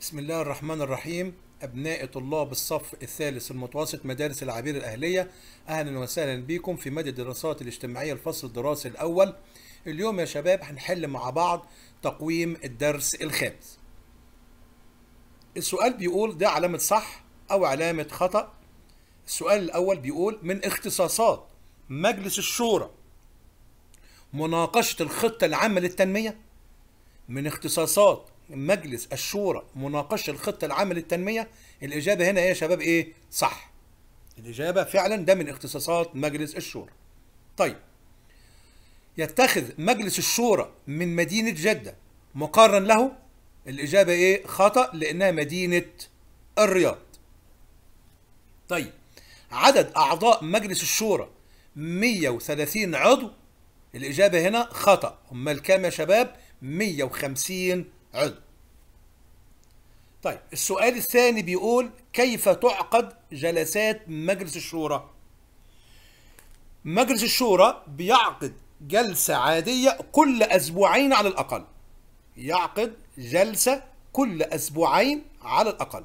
بسم الله الرحمن الرحيم أبناء طلاب الصف الثالث المتوسط مدارس العبير الأهلية أهلا وسهلا بكم في مادة الدراسات الاجتماعية الفصل الدراسي الأول اليوم يا شباب هنحل مع بعض تقويم الدرس الخامس السؤال بيقول ده علامة صح أو علامة خطأ السؤال الأول بيقول من اختصاصات مجلس الشورى مناقشة الخطة العامة للتنمية من اختصاصات مجلس الشورى مناقشه الخطه العامه للتنميه الاجابه هنا ايه يا شباب ايه صح الاجابه فعلا ده من اختصاصات مجلس الشورى طيب يتخذ مجلس الشورى من مدينه جده مقارا له الاجابه ايه خطا لانها مدينه الرياض طيب عدد اعضاء مجلس الشورى 130 عضو الاجابه هنا خطا امال كام يا شباب 150 عضو طيب السؤال الثاني بيقول كيف تعقد جلسات مجلس الشورى مجلس الشورى بيعقد جلسة عادية كل أسبوعين على الأقل يعقد جلسة كل أسبوعين على الأقل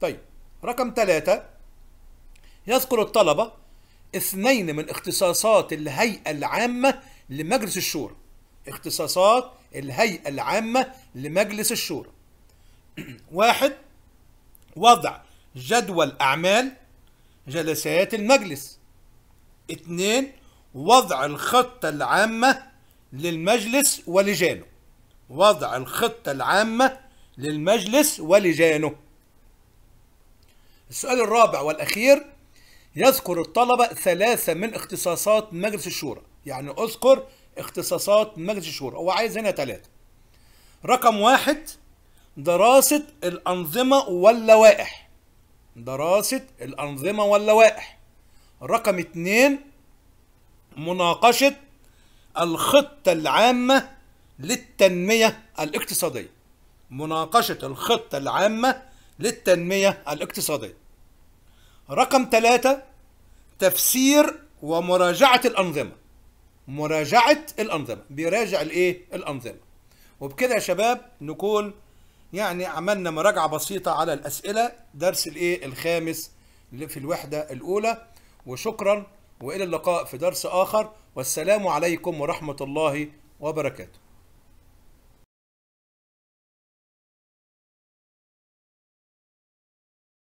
طيب رقم ثلاثة يذكر الطلبة اثنين من اختصاصات الهيئة العامة لمجلس الشورى اختصاصات الهيئة العامة لمجلس الشورى واحد وضع جدول أعمال جلسات المجلس اثنين وضع الخطة العامة للمجلس ولجانه وضع الخطة العامة للمجلس ولجانه السؤال الرابع والأخير يذكر الطلبة ثلاثة من اختصاصات مجلس الشورى يعني أذكر اختصاصات مجلس الشورى هو عايز هنا ثلاثة رقم واحد دراسة الأنظمة واللوائح دراسة الأنظمة واللوائح رقم اتنين مناقشة الخطة العامة للتنمية الاقتصادية مناقشة الخطة العامة للتنمية الاقتصادية رقم ثلاثة تفسير ومراجعة الأنظمة مراجعه الانظمه بيراجع الايه الانظمه وبكده يا شباب نكون يعني عملنا مراجعه بسيطه على الاسئله درس الايه الخامس في الوحده الاولى وشكرا والى اللقاء في درس اخر والسلام عليكم ورحمه الله وبركاته